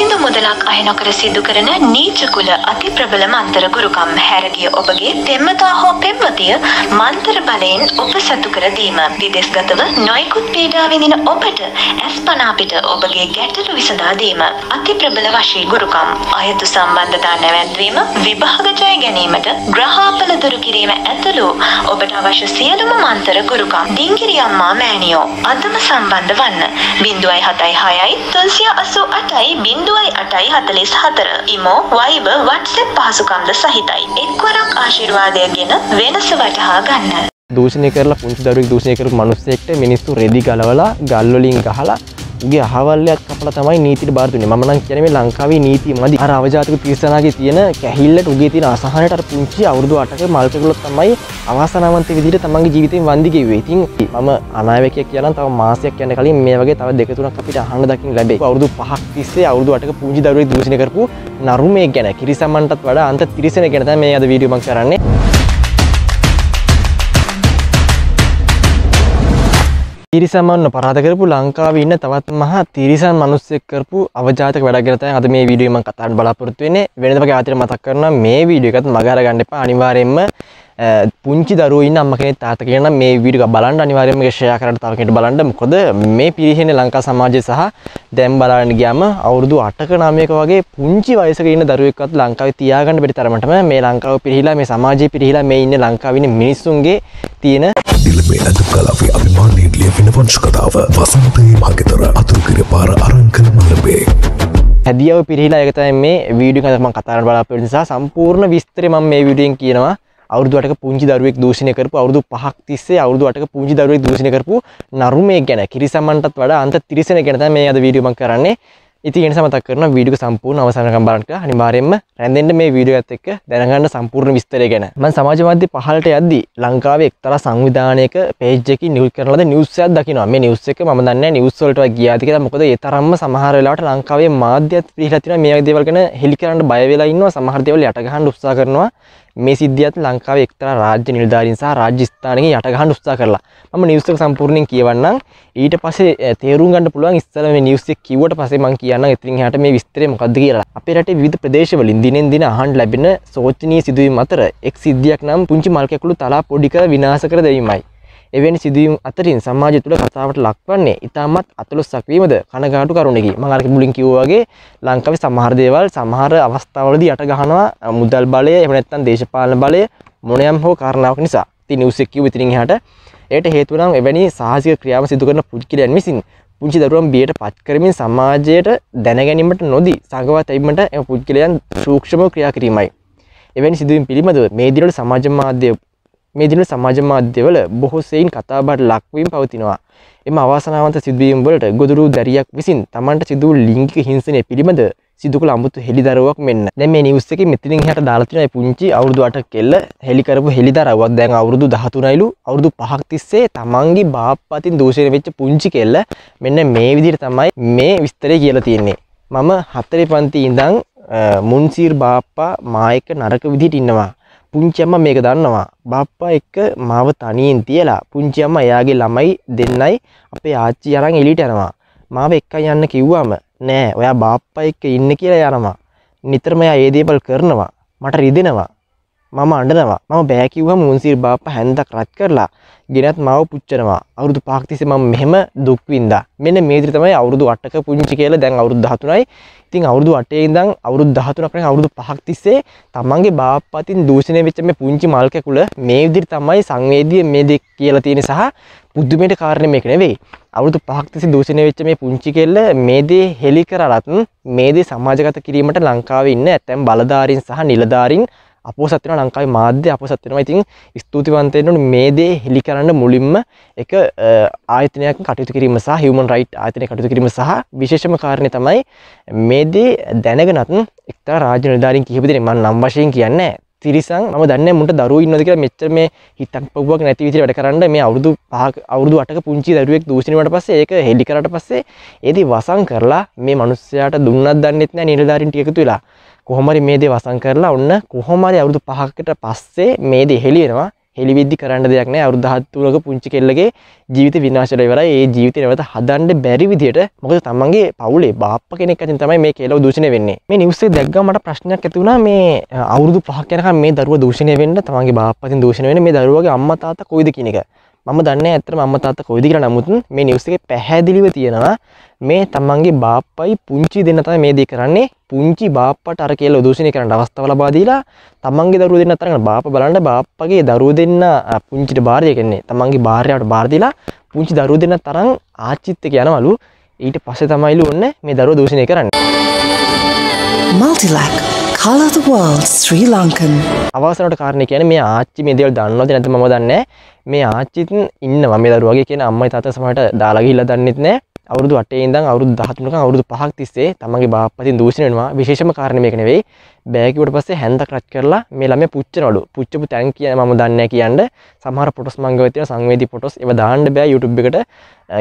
කිසිදු මුදලක් අයනොකර සිදු කරන නීචකුල අති ප්‍රබල මන්තර ගුරුකම් හැරගිය ඔබගේ පෙම්මතා හෝ පෙම්වතිය මන්තර බලයෙන් ඔබ සතු කරදීම විදෙස්ගතව නොයකුත් පීඩා විඳින ඔබට ඇස් පනාපිට ඔබගේ ගැටලු විසඳාදීම අති ප්‍රබල වශී ගුරුකම් අයතු සම්බන්ධතා නැවැත්වීම විභාගජය ගැනීමට ග්‍රහාපල දුරු කිරීම ඇතුළු ඔබට අවශ්‍ය සියලුම මන්තර ගුරුකම් දිංගිරි අම්මා මෑණියෝ අදම සම්බන්ධ වන්න බිඳුවයි හතයි හයයි තුන්සිය අසු අටයි බිඳු අටුවයි අටයි හතලිස් හතර ඉමෝ වයිබ වටසෙප් පහසුකම්ද සහිතයි. එක්වරක් ආශිර්වාදය ගෙන වෙනස වටහා ගන්න. දූෂණය කරලා පුංචි දරුවෙක් දූෂණය කරපු මිනිස්සෙක්ට මිනිස්සු රෙදි ගලවලා ගල්වලින් ගහලා ගේ අහවල්ලයක් කපල තමයි නීතිට බාර්තුන මනන් කැනේ ලංකාවේ නීති මදි අර අවජාතික පිරිසනාගේ තියෙන කැහිල්ලට උගේ තියෙන අසහනට පුංචි අවුරදු අටක මල්පකුලොත් තමයි අවාසනාවන්ත විදිට තමන්ගේ ජීවිතෙන් වන්දිගේ ඉතින් මම අනාවකයක් කියන තව මාසයක් යන කලින් මේ වගේ තව දෙකතුනක් අපිට අහන්න දකිින් ලැබේ අවුදු පහක් තිස්සේ අවුදු අටක පුංචි දරුවේ දූෂණ කරපු නරුමේ ගැන කිරිසමන්ටත් වඩා අන්ත තිරිසෙන ගැනත මේ අද වීඩියමක් කරන්නේ තිරිසමන්න පරාද කරපු ලංකාව ඉන්න තවත් මහා තිරිසන් මනුස්සෙක් කරපු අවජාතක වැඩක් ගැන තමයි අද මේ වීඩියෝ මම කතා කරන්න බලාපොරොත්තු වෙන්නේ වෙනදම කැමතිට මතක් කරනවා මේ වීඩියෝ එකත් මග අරගන්න එපා අනිවාර්යයෙන්ම පුංචි දරුවන්න අම්ම කෙනෙ තාත කියන මේ විඩික බලන්ඩ අනිවාර්යම ශයා කරට තාවකට බලන්ඩ කොද මේ පිරිහෙන ලංකා සමාජය සහ දැම් බලාන්න ගියාම අවුරුදු අටක නාමයක වගේ පුංචි වයසක ඉන්න දරුවෙක්වත් ලංකාව තියාගන්න පෙරි තරමටම මේ ලංකාව පිරිහිලා මේ සමාජය පිරිහිලා මේ ඉන්න ලංකාවන මිනිස්සුන්ගේ තියෙන ඉලමේ ඇතු කලාවේ අභිමානයෙන් ලියවෙන වංශ කතාව වසන්තයේ මගතර අතුරුකිර පාර අරංකල මලබේ හැදියාව පිරිහිලා එකතයි මේ වීඩියෝ කතම කතාරන බලාපොරොත්තු නිසා සම්පූර්ණ විස්තරය මම මේ වීඩියෙන් කියනවා අවුරදුවට පුංචි දරුවෙක් දූෂණය කරපු අවුරදු පහක් තිස්සේ අවුරදුවට පුංචි දරුවෙක් දූෂණය කරපු නරුමේ ගැන කිරිසමන්ටත් වඩා අන්ත තිරිසෙන ගැන තමයි මේ අද වීඩියෝ මම කරන්නේ. ඉතින් ඒ නිසා මතක් කරනවා වීඩියෝ එක සම්පූර්ණ අවසානකම් බලන්න කියලා. අනිවාර්යයෙන්ම රැඳෙන්න මේ වීඩියෝ එකත් එක්ක දැනගන්න සම්පූර්ණ විස්තරය ගැන. මම සමාජ මාධ්‍ය පහලට යද්දී ලංකාවේ එක්තරා සංවිධානයක page එකකින් නිකුත් කරන ලද news එකක් දකිනවා. මේ news එක මම දන්නේ නැහැ news වලටවත් ගියාද කියලා. මොකද ඒ තරම්ම සමහර වෙලාවට ලංකාවේ මාධ්‍යත් පිළිහිලා තියෙනවා මේ වගේ දේවල් ගැන හෙලි කරන්න බය වෙලා ඉන්නවා. සමහර දේවල් යට ගහන්න උත්සාහ කරනවා. මේ සිද්ධියත් ලංකාවේ එක්තරා රාජ්‍ය නිලධාරීන් සහ රාජ්‍ය ස්ථානකින් යට ගහන්න උත්සාහ කරලා මම නිවුස් එක සම්පූර්ණයෙන් කියවන්නම් ඊට පස්සේ eh, තේරුම් ගන්න පුළුවන් ඉස්සෙල්ලා මේ නිවුස් එක කිව්වට පස්සේ මම කියන්නම් එතනින් එහාට මේ විස්තරය මොකද්ද කියලා. අපේ රටේ විවිධ ප්‍රදේශවලින් දිනෙන් දින අහන්න ලැබෙන සෝචනීය සිදුවීම් අතර එක් සිද්ධියක් නම් පුංචි මල් කැකුළු තලා පොඩි කර විනාශ කර දැමීමයි. එවැනි සිදුවීම් අතරින් සමාජය තුළ කතාවට ලක්වන්නේ ඉතාමත් අතලොස්සක් වීමද කනගාටු කරුණකි. මම අර මුලින් කිව්වා වගේ ලංකාවේ සමහර දේවල් සමහර අවස්ථාවලදී යට ගහනවා මුදල් බලය එහෙම නැත්නම් දේශපාලන බලය මොනයම් හෝ කාරණාවක් නිසා. ඉතින් නිවුස් එක කිව්ව ඉතින් එහාට ඒට හේතුව නම් එවැනි සාහසික ක්‍රියාව සිදු කරන පුද්ගලයන් විසින් පුංචි දරුවන් බියට පත් කරමින් සමාජයට දැනගැනීමට නොදී සංගවා තැබීමට එම පුද්ගලයන් සූක්ෂමව ක්‍රියා කිරීමයි. එවැනි සිදුවීම් පිළිබඳව මේ දිනවල සමාජ මාධ්‍ය මේ දින සමාජ මාධ්‍යවල බොහෝ සෙයින් කතාබහට ලක්වීම පවතිනවා. එම අවාසනාවන්ත සිදුවීම් වලට ගොදුරු දැරියක් විසින් Tamanට සිදු වූ ලිංගික හිංසනය පිළිබඳ සිදුකළ අමුතු හෙළිදරව්වක් මෙන්න. දැන් මේ නිවුස් එකේ මෙතනින් එහාට දාලා තියෙන මේ පුංචි අවුරුදු 8 කෙල්ල හෙලි කරපු හෙළිදරව්වක් දැන් අවුරුදු 13යිලු අවුරුදු 5ක් තිස්සේ තමන්ගේ බාප්පතින් දූෂණය වෙච්ච පුංචි කෙල්ල මෙන්න මේ විදිහට තමයි මේ විස්තරය කියලා තියෙන්නේ. මම හතරේ පන්ති ඉඳන් මුන්සීර් බාප්පා මායක නරක විදිහට ඉන්නවා. පුංචි අම්මා මේක දන්නවා. බාප්පා එක්ක මාව තනියෙන් තියලා පුංචි අම්මා එයාගේ ළමයි දෙන්නයි අපේ ආච්චි අරන් එළියට යනවා. මාව එක්කයි යන්න කිව්වම නෑ ඔයා බාප්පා එක්ක ඉන්න කියලා යනවා. නිතරම එයා ඒ දේවල් කරනවා. මට රිදෙනවා. මම අඩනවා මම බෑකිව්හ මුන්සිර් බාප හැන්දක් රත් කරලා ගෙනත් මව පුච්චනවා අවුරුදු පාක්තිසි ම මෙහෙම දුක්වින්ද මෙන්න මේත්‍රතමයි අවුරුදු අටක පුංචි කියල දැන් අවුරුදු හතුනයි ඉතින් අවුරුදු අටේ දං අවුරුදු දහතුනකන අවුරුදු පහක්තිස්සේ තමන්ගේ බාපතින් දූෂණය වෙච්ච මේ පුංචි මල්කැකුල මේ විදිර තමයි සංවේදිය මේ දෙ කියලා තියෙන සහ පුද්දුමට කාරණය මේක නෙවෙයි අවුරුදු පහක්තිසි දූෂණය වෙච්ච මේ පුංචි කෙල්ල මේ දේ හෙළි කරලත් මේ දේ සමාජගත කිරීමට ලංකාව ඉන්න ඇතැම් බලධාරින් සහ නිලධාරින් අපෝසත් වෙනවා ලංකාවේ මාධ්‍ය අපෝසත් වෙනවා. ඉතින් ස්තුතිවන්ත වෙන්න මේ දේ හෙලි කරන්න මුලින්ම එක ආයතනයක් කටයුතු කිරීම සහ human right ආයතනයක් කටයුතු කිරීම සහ විශේෂම කාරණේ තමයි මේ දේ දැනගෙනත් එක්තරා රාජ්‍ය නිලධාරීන් කිහිප දෙනෙක් මම නම් වශයෙන් කියන්නේ තිරිසන් ම දන්න මුට දරු ඉන්නදක මෙච්ච මේ හිතක් පවක් නැති විදිර වැඩ කරන්න මේ අවුදු පහ අවුදු අට පුංචි දරුවෙක් දූෂණවට පස්සේ ඒක හෙඩිකරට පස්සේ ඒති වසං කරලා මේ මනුස්සයාට දුන්නත් දන්නෙත්න නිලධාරින්ට එකතු වෙලා කොහොමරි මේදේ වසං කරලා ඔන්න කොහොමරි අවුදු පහකට පස්සේ මේදේ හෙලියෙනවා හෙළිවිද්දි කරන්න දෙයක් නෑ අවුරුදු 13ක පුංචි කෙල්ලගේ ජීවිත විනාශයට ඉවරයි. ඒ ජීවිතේ නැවත හදන්න බැරි විදියට මොකද තමන්ගේ පවුලේ බාප්පා කෙනෙක් අතින් තමයි මේ කෙලව දූෂණය වෙන්නේ. මේ නිවුස් එක දැක්ගම මට ප්‍රශ්නයක් ඇති වුණා මේ අවුරුදු 5ක් යනකම් මේ දරුවා දූෂණය වෙන්න තමන්ගේ බාප්පා අතින් දූෂණය වෙන්න මේ දරුවාගේ අම්මා තාත්තා කොයිද කියන එක. මම දන්න ඇතර මම තාත කොයිදි කියලා නමුත් මේ නිවසගේ පැහැදිලිව තියෙනවා මේ තමන්ගේ බාප්පයි පුංචි දෙන්න තමයි මේ දේ කරන්නේ පුංචි බාප්පට අර කියලා දූෂණය කරන්න අවස්ථාව ලබා දීලා තමන්ගේ දරුවෝ දෙන්න අතරගෙන බාප බලන්න බාප්පගේ දරුවෝ දෙන්න පුංචිට බාරය කියන්නේ තමන්ගේ බාරයට බාර දීලා පුංචි දරුවෝ දෙන්න තරම් ආච්චිත් එක යනවලු ඊට පස්සේ තමයිලු ඔන්න මේ දරුවෝ දූෂණය කරන්නේ multilike Color the World Sri Lankan අවසනට කාරණේ කියන්නේ මේ ආච්චි මේ දේවල් දන්නවද නැත්නම් මම දන්නේ මේ ආච්චිත් ඉන්නවා මේ දරුවගේ කියන අම්මයි තාත්තා සමහරට දාලා ගිහිල්ලා දන්නෙත් නැහැ අවුරුදු 8 ඉඳන් අවුරුදු 13කන් අවුරුදු 5ක් තිස්සේ තමන්ගේ බාප්පතින් දූෂණය වෙනවා විශේෂම කාරණේ මේක නෙවෙයි බෑ කිව්වට පස්සේ හැන්දක් රච් කරලා මේ ළමයා පුච්චනවලු පුච්චපු තැන් කියන මම දන්නේ නැහැ කියන්න සමහර ෆොටෝස් මංගව තියෙන සංවේදී ෆොටෝස් ඒවා දාන්න බෑ YouTube එකට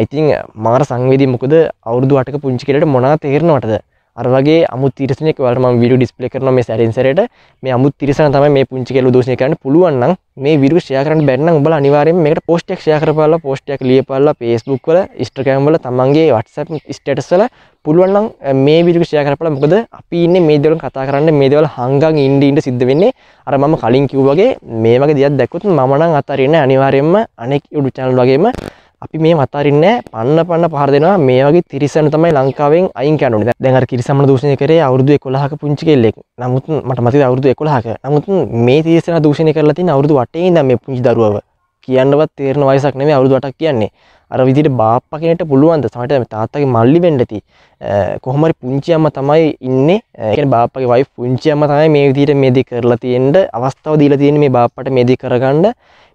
ඉතින් මාර සංවේදී මොකද අවුරුදු 8ක පුංචි කෙලට මොනවා තේරෙනවටද අරගේ අමු තිරසනයක් වලට මම වීඩියෝ ඩිස්ප්ලේ කරනවා මේ සැරින් සැරේට මේ අමු තිරසන තමයි මේ පුංචි කෙල්ලෝ දෝෂණය කරන්න පුළුවන් නම් මේ වීඩියෝ ෂෙයා කරන්න බැරි නම් ඔයාලා අනිවාර්යයෙන්ම මේකට පෝස්ට් එකක් ෂෙයා කරපාලා පෝස්ට් එකක් ලියපාලා Facebook වල Instagram වල තමන්ගේ WhatsApp status වල පුළුවන් නම් මේ වීඩියෝ ෂෙයා කරපාලා මොකද අපි ඉන්නේ මේ දේවල් කතා කරන්න මේ දේවල් හංගන් ඉන්න ඉන්න සිද්ධ වෙන්නේ අර මම කලින් කිව්වා වගේ මේ වගේ දේවල් දැක්කොත් මම නම් අතාරින්නේ අනිවාර්යයෙන්ම අනෙක් YouTube channel වගේම අපි මේ මතරින්නේ පන්න පන්න පහර දෙනවා මේ වගේ තිරිසන තමයි ලංකාවෙන් අයින් කරන්න ඕනේ. දැන් අර කිරිසමන දූෂණය කරේ අවුරුදු 11ක පුංචි කෙල්ලෙක්. නමුත් මට මතකයි අවුරුදු 11ක. නමුත් මේ තිරිසන දූෂණය කරලා තියෙන අවුරුදු 8 ඉඳන් මේ පුංචි දරුවව කියන්නවත් තේරෙන වයසක් නෙමෙයි අවුරුදු 8ක් කියන්නේ. අර විදිහට බාප්පා කෙනෙක්ට පුළුවන් ද සමහර තාත්තගේ මල්ලි වෙන්න ඇති කොහොම හරි පුංචි අම්මා තමයි ඉන්නේ ඒ කියන්නේ බාප්පාගේ වයිෆ් පුංචි අම්මා තමයි මේ විදිහට මේ දේ කරලා තියෙන්න අවස්ථාව දීලා තියෙන්නේ මේ බාප්පට මේ දේ කරගන්න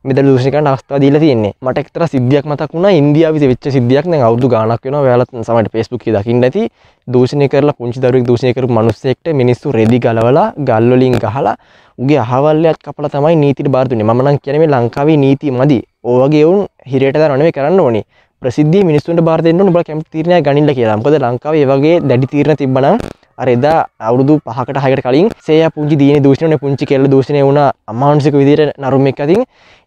මෙදල දූෂණය කරන්න අවස්ථාව දීලා තියෙන්නේ. මට එක්තරා සිද්ධියක් මතක් වුණා ඉන්දියාවේ වෙච්ච සිද්ධියක් දැන් අවුරුදු ගාණක් වෙනවා. ඔයාලත් සමහරට Facebook එකේ දකින්න ඇති. දූෂණය කරලා පුංචි දරුවෙක් දූෂණය කරපු මිනිස්සෙක්ට මිනිස්සු රෙදි ගලවලා ගල් වලින් ගහලා උගේ අහවල්ලයක් කපලා තමයි නීතියට බාර දුන්නේ. මම නම් කියන්නේ මේ ලංකාවේ නීතිය මදි. ඕවගේ ඔවුන් හිරට දරනේ කරන්න ඕනි ප්‍රසිද්ධ මිනිස්සුන්ට බාරතෙන් උබ කැම තිරණය ගනිල්ල කියලා මොකද ලංකාව වගේ දැඩි තීරණ තිබන අරෙදා අවුරුදු පහකට හකට කලින් සය පුංචි දීන දෂණන පුංචි කෙල්ල දෂණය වුණ අමාන්සික විදිර නරුම එකතින්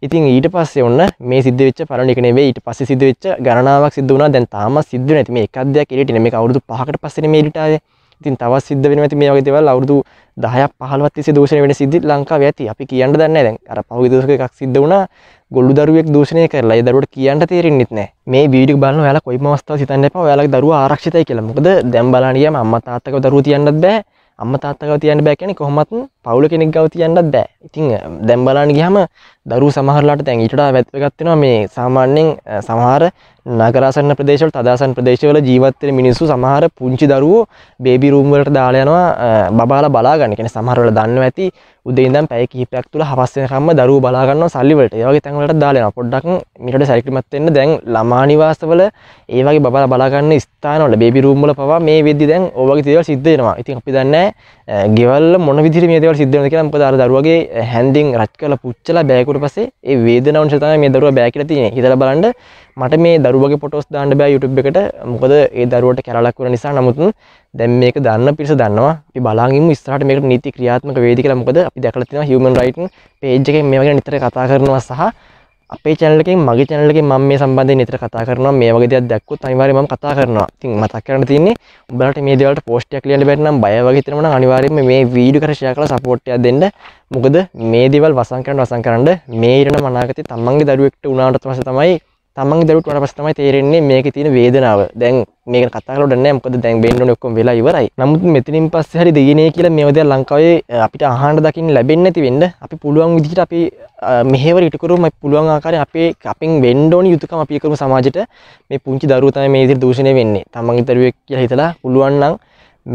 ඉතින් ඊට පස්සේ ඔන්න මේ සිද්ධ වෙච්ච පරණිකනේ ඊට පස්ස සිද්ධ වෙච්ච ගණනාවක් සිද්ධ වුණ දැන් තාම සිද්ධ නැතිම එකක්දයක් එලට නෙම අවුරුදු පහකට පස්සන මේටාවේ ඉතින් තව සිද්ධ වෙනවා ඉතින් මේ වගේ දේවල් අවුරුදු 10ක් 15ක් තිස්සේ දූෂණය වෙන සිද්ධි ලංකාවේ ඇති. අපි කියන්න දන්නේ නැහැ දැන්. අර පහුගිය දවසක එකක් සිද්ධ වුණා. ගොළු දරුවෙක් දූෂණය කරලා. ඒ දරුවට කියන්න තේරෙන්නෙත් නැහැ. මේ වීඩියෝ බලන ඔයාලා කොයිම අවස්ථාවක හිතන්න එපා. ඔයාලගේ දරුවා ආරක්ෂිතයි කියලා. මොකද දැන් බලන්න ගියාම අම්මා තාත්තගේ දරුවෝ තියන්නත් බෑ. අම්මා තාත්තගව තියන්න බෑ කියන්නේ කොහොමත් පවුල කෙනෙක් ගව තියන්නත් බෑ. ඉතින් දැන් බලන්න ගියාම දරු සමහරලාට දැන් ඊටට වැත්වගත්වෙනවා මේ සාමාන්‍යෙන් සමහර නගරසන්න ප්‍රදේශවල තදාසන් ප්‍රදේශවල ජීවත්තර මිනිස්සු සමහර පුංචි දරුවෝ බේබිරුම්වලට දාලයනවා බාල බලාගන්නකෙන සමහරල දන්න ඇති උදේදම් පැය කිහිපයක් තුළ හවස්සයකම දරු බලාගන්න සල්ලිවලට ඒවගේ තැන්වලට දාලන පොඩ්ඩක් මිට සැකිමත්වෙන්න දැන් ළමානිවාසවල ඒවගේ බබල බලාගන්න ස්ථානවල බේබිරුම්වල පවා මේ වෙදදි දැන් ඕවගේ දේව සිද්ධෙනවා ඉතින් අපි දන්න ගෙවල් මොන විදිර මේ දේවල් සිද්ධන කියම් පදාර දරුවගේ හැන්ඩිං රච් කල පුච්චල බෑකුට ගියාවට පස්සේ ඒ වේදනාව නිසා තමයි මේ දරුවා බෑකිලා තියෙන්නේ. හිතලා බලන්න මට මේ දරුවගේ ෆොටෝස් දාන්න බෑ YouTube එකට. මොකද ඒ දරුවට කැලලක් වුණ නිසා නමුත් දැන් මේක දන්න පිරිස දන්නවා. අපි බලන් ඉමු ඉස්සරහට මේකට නීති ක්‍රියාත්මක වේදි කියලා. මොකද අපි දැකලා තියෙනවා human rights page එකෙන් මේ වගේ නිතර කතා කරනවා සහ අපේ චැනලකින් මගේ චැනලකින් මම මේ සම්බන්ධයෙන් නිතර කතා කරනවා මේ වගේ දේවල් දැක්කොත් අනිවාර්යයෙන් මම කතා කරනවා. ඉතින් මතක් කරන්න තියෙන්නේ ඔයාලට මේ දේවල්ට පෝස්ට් එකක් ලියන්න බැරි නම් බය වගේ හිතෙනවා නම් අනිවාර්යයෙන්ම මේ වීඩියෝ කර ෂෙයා කරලා සපෝට් එකක් දෙන්න. මොකද මේ දේවල් වසන් කරන්න වසන් කරන්න මේ ඉරණ මනාගතේ තමන්ගේ දරුවෙක්ට උනාට තමයි තමන් දරුවට පස්සේ තමයි තේරෙන්නේ මේකේ තියෙන වේදනාව. දැන් මේක කතා කරලා උඩන්නේ මොකද දැන් වෙන්න ඕනේ ඔක්කොම වෙලා ඉවරයි. නමුත් මෙතනින් පස්සේ හරි දෙයනේ කියලා මේව දැන් ලංකාවේ අපිට අහන්න දකින්න ලැබෙන්නේ නැති වෙන්න අපි පුළුවන් විදිහට අපි මෙහෙවර ඉටු කරුවම අපි පුළුවන් ආකාරයෙන් අපේ අපින් වෙන්න ඕනි යුතුයකම අපි කරමු සමාජයට මේ පුංචි දරුවෝ තමයි මේ විදිහට දූෂණය වෙන්නේ. තමන්ගේ දරුවෙක් කියලා හිතලා පුළුවන් නම්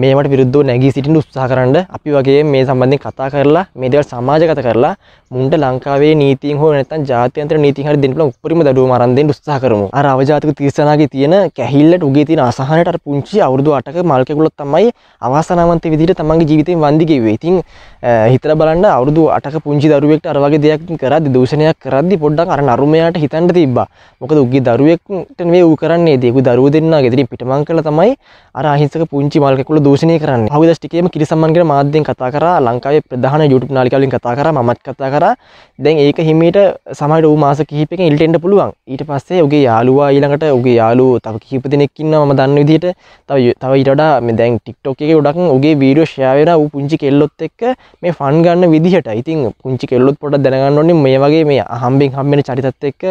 මේමට විරුද්ධ නැගී සිටින උත්සාහ කරන්න අපි වගේ මේ සම්බන්ධයෙන් කතා කරලා මේ දේවල් සමාජගත කරලා මුන්ට ලංකාවේ නීතින් හෝ නැත්තම් ජාත්‍යන්තර නීතින් හරි දෙන්න පුළුවන් උපරිම දඩුවම අරන් දෙන්න උත්සාහ කරමු. අර අවජාතක තීසනාගේ තියෙන කැහිල්ලට උගේ තියෙන අසහනයට අර පුංචි අවුරුදු 8ක මල් කැකුලක් තමයි අවාසනාවන්ත විදිහට තමන්ගේ ජීවිතයෙන් වන්දි ගෙව්වේ. ඉතින් හිතලා බලන්න අවුරුදු 8ක පුංචි දරුවෙක්ට අර වගේ දෙයක් කරද්දි දූෂණයක් කරද්දි පොඩ්ඩක් අර නරුමයාට හිතන්න තිබ්බා. මොකද උගේ දරුවෙක්ට නෙවෙයි ඌ කරන්නේ ඒක. ඌ දරුවෝ දෙන්නා ගෙදරින් පිටමං කළා තමයි අර අහිංසක පුංචි මල් කැකුල දූෂණය කරන්නේ. හවුදස් ටිකේම කිරිසම්මන් කියන මාධ්‍යයෙන් කතා කරා ලංකාවේ ප්‍රධාන YouTube නාලිකාවලින් කතා කරා මමත් කතා කරා කර දැන් ඒක හිමීට සමට මාස කිහිපක ඉල්ටෙන්ට පුළුවන් ඊට පස්සේ ඔගේ යාලුවා ඊළඟට ඔගේ යාලු තව කිහිප දෙනෙක්කින්න ම දන්න විදිට තව තව ඉටඩා මෙ දැන් ටික්ටොක් එක ොඩක් ඔගේ වීඩියෝ ශයාවර වූ පුංචි කෙල්ලොත් එක්ක මේ ෆන් ගන්න විදිහට ඉතින් පුංචි කෙල්ලොත් පොට දැනගන්නන්නේ මේ වගේ මේ හම්බෙන් හම්බෙන චරිතත් එක්ක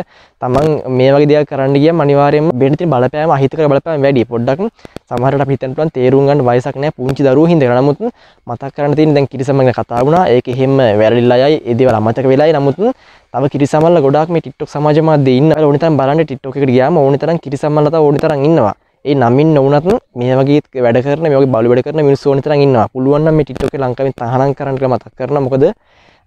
තමන් මේ වගේ දෙයක් කරන්න ගිය අනිවාර්යයෙන්ම බෙන්ති බලපෑම අහිතකර බලපෑම වැඩි පොඩ්ඩක් සමහරට අපි හිතන්න පුළුවන් තේරුම් ගන්න වයසක් නැහැ පුංචි දරුවෝ හින්දා නමුත් මතක් කරන්න තියෙන දැන් කිරිසමගෙන කතා වුණා ඒක එහෙම වැරලිලා යයි ඒ දේවල් අමතක වෙලායි නමුත් තව කිරිසමල්ල ගොඩක් මේ TikTok සමාජ මාධ්‍යයේ ඉන්න ඕනි තරම් බලන්න TikTok එකට ගියාම ඕනි තරම් කිරිසමල්ල තව ඕනි තරම් ඉන්නවා. ඒ නමින් නොවුනත් මේ වගේ වැඩ කරන මේ වගේ බලු වැඩ කරන මිනිස්සු ඕනි තරම් ඉන්නවා. පුළුවන් නම් මේ TikTok එක ලංකාවෙන් තහනම් කරන්න කියලා මතක් කරනවා. මොකද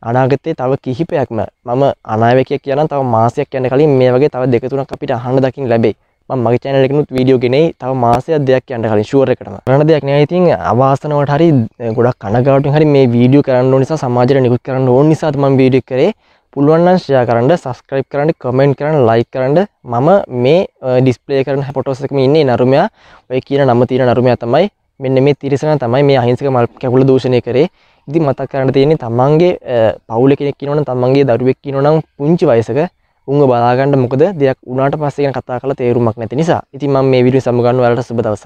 අනාගතේ තව කිහිපයක්ම මම අනාවකයක් කියන තව මාසයක් යන කලින් මේ වගේ තව දෙක තුනක් අපිට අහන්න දකින්න ලැබෙයි. මම මගේ channel එකනොත් වීඩියෝ ගෙනේ තව මාසයක් දෙකක් යන කලින් ෂුවර් එකටම. කරන්න දෙයක් නෑ. ඉතින් අවාසනාවට හරි ගොඩක් කනගාටුවෙන් හරි මේ වීඩියෝ කරන්න ඕන නිසා සමාජයට නිකුත් කරන්න ඕන නිසා මම වීඩියෝ කරේ. පුළුවන් නම් ෂෙයා කරන්න, subscribe කරන්න, comment කරන්න, like කරන්න. මම මේ display කරන photos එකෙම ඉන්නේ නරුමයා. ඔය කියන නම තියෙන නරුමයා තමයි. මෙන්න මේ තිරසන තමයි මේ අහිංසක මල් කැකුල දූෂණය කරේ. ඉති මතක් කරන්න තියෙන්නේ තමන්ගේ පවුල කෙනෙක් නොන තමන්ගේ දරුවෙක් නොනම් පුංචි වයසක උන්ව බලාගන්න මොකද දෙයක් උනාට පස්සේ කතා කළ තේරුමක් නැති නිසා ඉතින් මම මේ වීඩියෝ සමගන්න වලට සුබ දවසක්